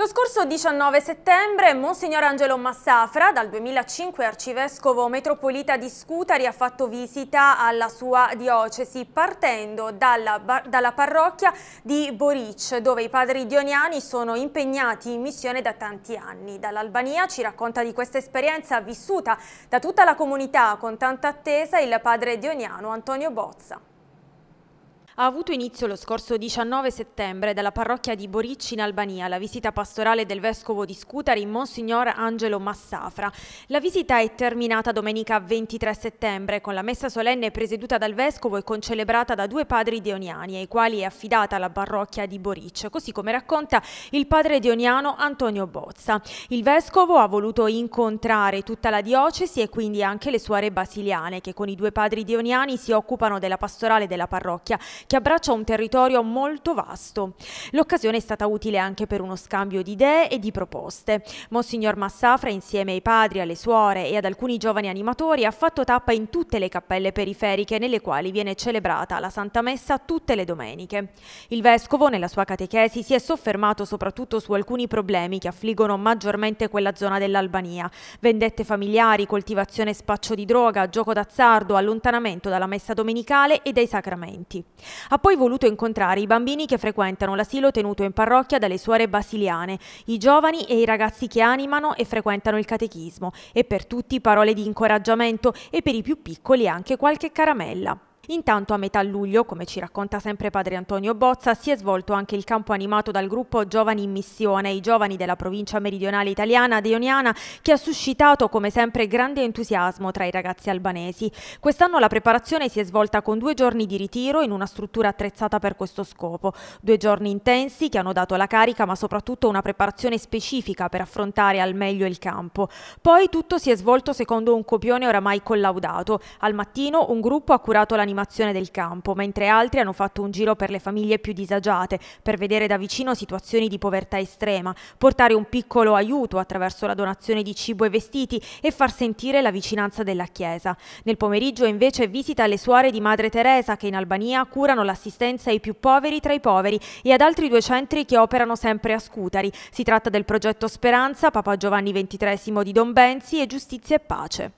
Lo scorso 19 settembre Monsignor Angelo Massafra, dal 2005 arcivescovo metropolita di Scutari, ha fatto visita alla sua diocesi partendo dalla, dalla parrocchia di Boric, dove i padri dioniani sono impegnati in missione da tanti anni. Dall'Albania ci racconta di questa esperienza vissuta da tutta la comunità con tanta attesa il padre dioniano Antonio Bozza. Ha avuto inizio lo scorso 19 settembre dalla parrocchia di Boricci in Albania la visita pastorale del vescovo di Scutari, Monsignor Angelo Massafra. La visita è terminata domenica 23 settembre con la messa solenne presieduta dal vescovo e concelebrata da due padri deoniani ai quali è affidata la parrocchia di Boricci, così come racconta il padre deoniano Antonio Bozza. Il vescovo ha voluto incontrare tutta la diocesi e quindi anche le suore basiliane che con i due padri deoniani si occupano della pastorale della parrocchia che abbraccia un territorio molto vasto. L'occasione è stata utile anche per uno scambio di idee e di proposte. Monsignor Massafra, insieme ai padri, alle suore e ad alcuni giovani animatori, ha fatto tappa in tutte le cappelle periferiche nelle quali viene celebrata la Santa Messa tutte le domeniche. Il Vescovo, nella sua catechesi, si è soffermato soprattutto su alcuni problemi che affliggono maggiormente quella zona dell'Albania. Vendette familiari, coltivazione e spaccio di droga, gioco d'azzardo, allontanamento dalla messa domenicale e dai sacramenti. Ha poi voluto incontrare i bambini che frequentano l'asilo tenuto in parrocchia dalle suore basiliane, i giovani e i ragazzi che animano e frequentano il catechismo e per tutti parole di incoraggiamento e per i più piccoli anche qualche caramella. Intanto a metà luglio, come ci racconta sempre padre Antonio Bozza, si è svolto anche il campo animato dal gruppo Giovani in Missione, i giovani della provincia meridionale italiana deoniana, che ha suscitato come sempre grande entusiasmo tra i ragazzi albanesi. Quest'anno la preparazione si è svolta con due giorni di ritiro in una struttura attrezzata per questo scopo. Due giorni intensi che hanno dato la carica ma soprattutto una preparazione specifica per affrontare al meglio il campo. Poi tutto si è svolto secondo un copione oramai collaudato. Al mattino un gruppo ha curato l'animazione animazione del campo, mentre altri hanno fatto un giro per le famiglie più disagiate per vedere da vicino situazioni di povertà estrema, portare un piccolo aiuto attraverso la donazione di cibo e vestiti e far sentire la vicinanza della Chiesa. Nel pomeriggio invece visita le suore di Madre Teresa che in Albania curano l'assistenza ai più poveri tra i poveri e ad altri due centri che operano sempre a Scutari. Si tratta del progetto Speranza, Papa Giovanni XXIII di Don Benzi e Giustizia e Pace.